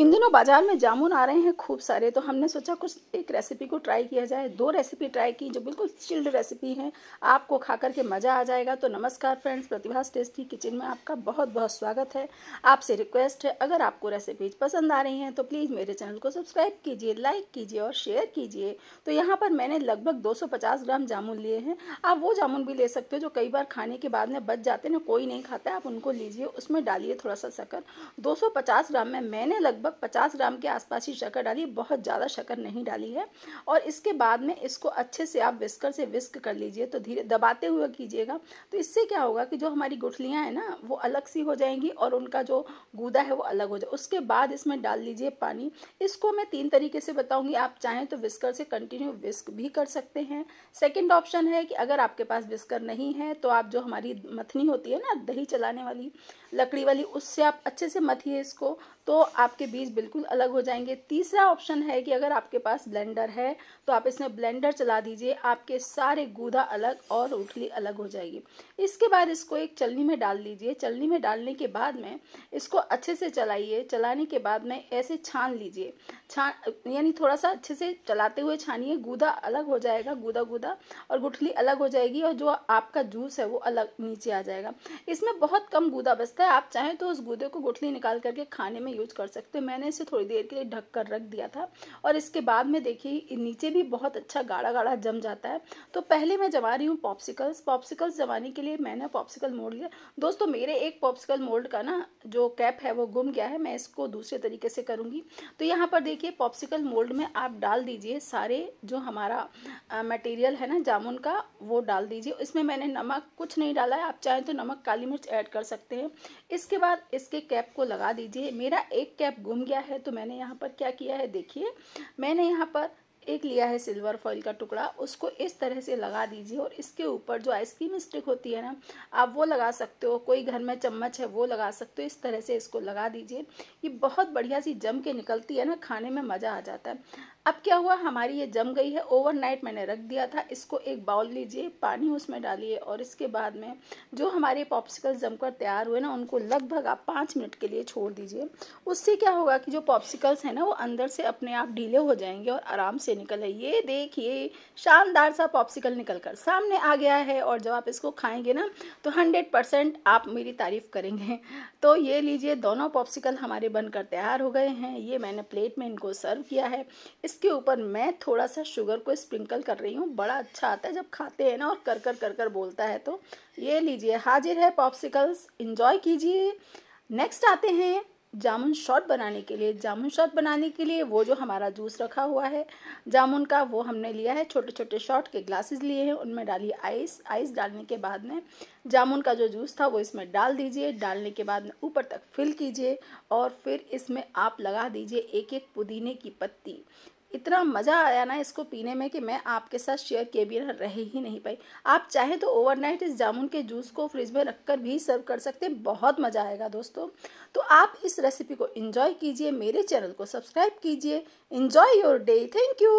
इन दिनों बाज़ार में जामुन आ रहे हैं खूब सारे तो हमने सोचा कुछ एक रेसिपी को ट्राई किया जाए दो रेसिपी ट्राई की जो बिल्कुल चिल्ड रेसिपी है आपको खा करके मज़ा आ जाएगा तो नमस्कार फ्रेंड्स प्रतिभा टेस्टी किचन में आपका बहुत बहुत स्वागत है आपसे रिक्वेस्ट है अगर आपको रेसिपीज पसंद आ रही हैं तो प्लीज़ मेरे चैनल को सब्सक्राइब कीजिए लाइक कीजिए और शेयर कीजिए तो यहाँ पर मैंने लगभग दो ग्राम जामुन लिए हैं आप वो जामुन भी ले सकते हो जो कई बार खाने के बाद में बच जाते हैं ना कोई नहीं खाता आप उनको लीजिए उसमें डालिए थोड़ा सा शक्कर दो ग्राम में मैंने लगभग लगभग 50 ग्राम के आसपास ही शक्कर डाली बहुत ज़्यादा शक्कर नहीं डाली है और इसके बाद में इसको अच्छे से आप विस्कर से विस्क कर लीजिए तो धीरे दबाते हुए कीजिएगा तो इससे क्या होगा कि जो हमारी गुठलियाँ हैं ना वो अलग सी हो जाएंगी और उनका जो गूदा है वो अलग हो जाए उसके बाद इसमें डाल लीजिए पानी इसको मैं तीन तरीके से बताऊँगी आप चाहें तो विस्कर से कंटिन्यू विस्क भी कर सकते हैं सेकेंड ऑप्शन है कि अगर आपके पास विस्कर नहीं है तो आप जो हमारी मथनी होती है ना दही चलाने वाली लकड़ी वाली उससे आप अच्छे से मथिए इसको तो आपके बीच बीज बिल्कुल अलग हो जाएंगे तीसरा ऑप्शन है कि अगर आपके पास ब्लेंडर है तो आप इसमें ब्लेंडर चला दीजिए आपके सारे गूदा अलग और उठली अलग हो जाएगी इसके बाद इसको एक चलनी में डाल दीजिए चलनी में डालने के बाद में इसको अच्छे से चलाइए चलाने के बाद में ऐसे छान लीजिए छान यानी थोड़ा सा अच्छे से चलाते हुए छानिए गूदा अलग हो जाएगा गूदा गूदा और गुठली अलग हो जाएगी और जो आपका जूस है वो अलग नीचे आ जाएगा इसमें बहुत कम गूदा बचता है आप चाहें तो उस गूदे को गुठली निकाल करके खाने में यूज कर सकते हो पे मैंने इसे थोड़ी देर के लिए ढक कर रख दिया था और इसके बाद में देखिए नीचे भी बहुत अच्छा गाढ़ा गाढ़ा जम जाता है तो पहले मैं जमा रही हूँ पॉप्सिकल्स पॉप्सिकल्स जमाने के लिए मैंने पॉप्सिकल मोल्ड लिया दोस्तों मेरे एक पॉप्सिकल मोल्ड का ना जो कैप है वो गुम गया है मैं इसको दूसरे तरीके से करूँगी तो यहाँ पर देखिए पॉप्सिकल मोल्ड में आप डाल दीजिए सारे जो हमारा मटेरियल है ना जामुन का वो डाल दीजिए इसमें मैंने नमक कुछ नहीं डाला है आप चाहें तो नमक काली मिर्च ऐड कर सकते हैं इसके बाद इसके कैप को लगा दीजिए मेरा एक कैप घूम गया है तो मैंने यहाँ पर क्या किया है देखिए मैंने यहाँ पर एक लिया है सिल्वर फॉइल का टुकड़ा उसको इस तरह से लगा दीजिए और इसके ऊपर जो आइसक्रीम स्टिक होती है ना आप वो लगा सकते हो कोई घर में चम्मच है वो लगा सकते हो इस तरह से इसको लगा दीजिए ये बहुत बढ़िया सी जम के निकलती है ना खाने में मज़ा आ जाता है अब क्या हुआ हमारी ये जम गई है ओवरनाइट मैंने रख दिया था इसको एक बाउल लीजिए पानी उसमें डालिए और इसके बाद में जो हमारे पॉप्सिकल जमकर तैयार हुए ना उनको लगभग आप पाँच मिनट के लिए छोड़ दीजिए उससे क्या होगा कि जो पॉप्सिकल्स हैं ना वो अंदर से अपने आप ढीले हो जाएंगे और आराम से है ये देखिए शानदार सा पॉप्सिकल निकल कर सामने आ गया है और जब आप इसको खाएँगे ना तो हंड्रेड परसेंट आप मेरी तारीफ़ करेंगे तो ये लीजिए दोनों पॉप्सिकल हमारे बनकर तैयार हो गए हैं ये मैंने प्लेट में इनको सर्व किया है इसके ऊपर मैं थोड़ा सा शुगर को स्प्रिंकल कर रही हूँ बड़ा अच्छा आता है जब खाते हैं ना और कर कर कर कर बोलता है तो ये लीजिए हाजिर है पॉप्सिकल्स इंजॉय कीजिए नेक्स्ट आते हैं जामुन शॉट बनाने के लिए जामुन शॉट बनाने के लिए वो जो हमारा जूस रखा हुआ है जामुन का वो हमने लिया है छोटे छोटे शॉट के ग्लासेस लिए हैं उनमें डाली आइस आइस डालने के बाद में जामुन का जो जूस था वो इसमें डाल दीजिए डालने के बाद में ऊपर तक फिल कीजिए और फिर इसमें आप लगा दीजिए एक एक पुदीने की पत्ती इतना मज़ा आया ना इसको पीने में कि मैं आपके साथ शेयर किए भी रह ही नहीं पाई आप चाहे तो ओवरनाइट इस जामुन के जूस को फ्रिज में रखकर भी सर्व कर सकते हैं बहुत मज़ा आएगा दोस्तों तो आप इस रेसिपी को इन्जॉय कीजिए मेरे चैनल को सब्सक्राइब कीजिए enjoy your day thank you